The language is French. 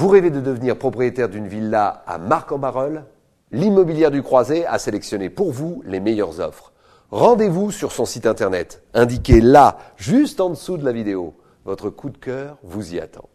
Vous rêvez de devenir propriétaire d'une villa à Marc-en-Barœul L'immobilière du Croisé a sélectionné pour vous les meilleures offres. Rendez-vous sur son site internet, indiqué là, juste en dessous de la vidéo. Votre coup de cœur vous y attend.